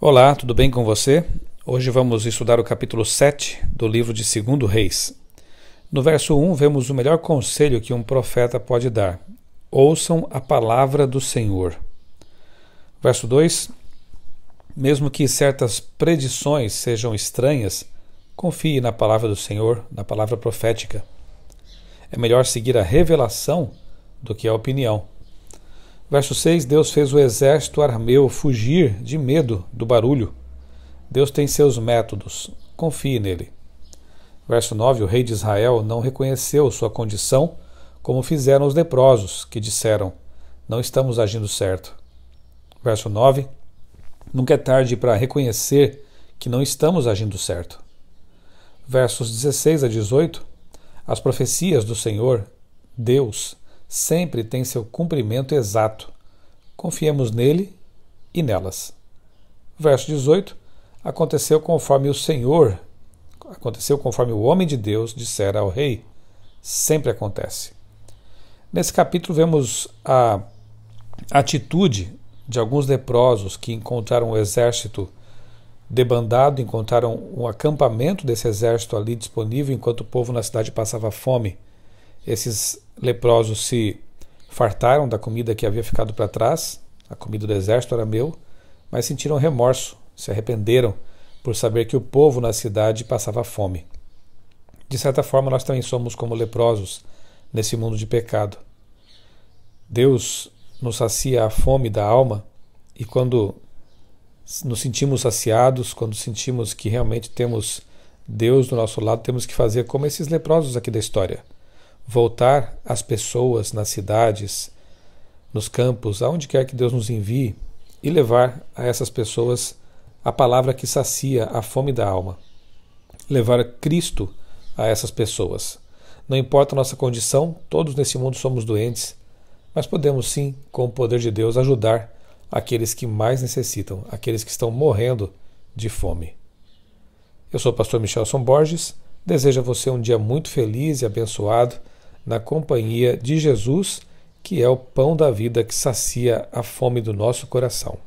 Olá, tudo bem com você? Hoje vamos estudar o capítulo 7 do livro de 2 Reis. No verso 1, vemos o melhor conselho que um profeta pode dar: ouçam a palavra do Senhor. Verso 2: Mesmo que certas predições sejam estranhas, confie na palavra do Senhor, na palavra profética. É melhor seguir a revelação do que a opinião. Verso 6: Deus fez o exército armeu fugir de medo do barulho. Deus tem seus métodos, confie nele. Verso 9: O rei de Israel não reconheceu sua condição, como fizeram os leprosos, que disseram: Não estamos agindo certo. Verso 9: Nunca é tarde para reconhecer que não estamos agindo certo. Versos 16 a 18: As profecias do Senhor, Deus, sempre tem seu cumprimento exato. Confiemos nele e nelas. Verso 18: Aconteceu conforme o Senhor, aconteceu conforme o homem de Deus dissera ao rei. Sempre acontece. Nesse capítulo vemos a atitude de alguns leprosos que encontraram o um exército debandado, encontraram um acampamento desse exército ali disponível enquanto o povo na cidade passava fome. Esses leprosos se fartaram da comida que havia ficado para trás, a comida do exército era meu, mas sentiram remorso, se arrependeram por saber que o povo na cidade passava fome. De certa forma, nós também somos como leprosos nesse mundo de pecado. Deus nos sacia a fome da alma e quando nos sentimos saciados, quando sentimos que realmente temos Deus do nosso lado, temos que fazer como esses leprosos aqui da história voltar às pessoas nas cidades, nos campos, aonde quer que Deus nos envie, e levar a essas pessoas a palavra que sacia a fome da alma. Levar Cristo a essas pessoas. Não importa a nossa condição, todos nesse mundo somos doentes, mas podemos sim, com o poder de Deus, ajudar aqueles que mais necessitam, aqueles que estão morrendo de fome. Eu sou o pastor Michelson Borges, desejo a você um dia muito feliz e abençoado na companhia de Jesus, que é o pão da vida que sacia a fome do nosso coração.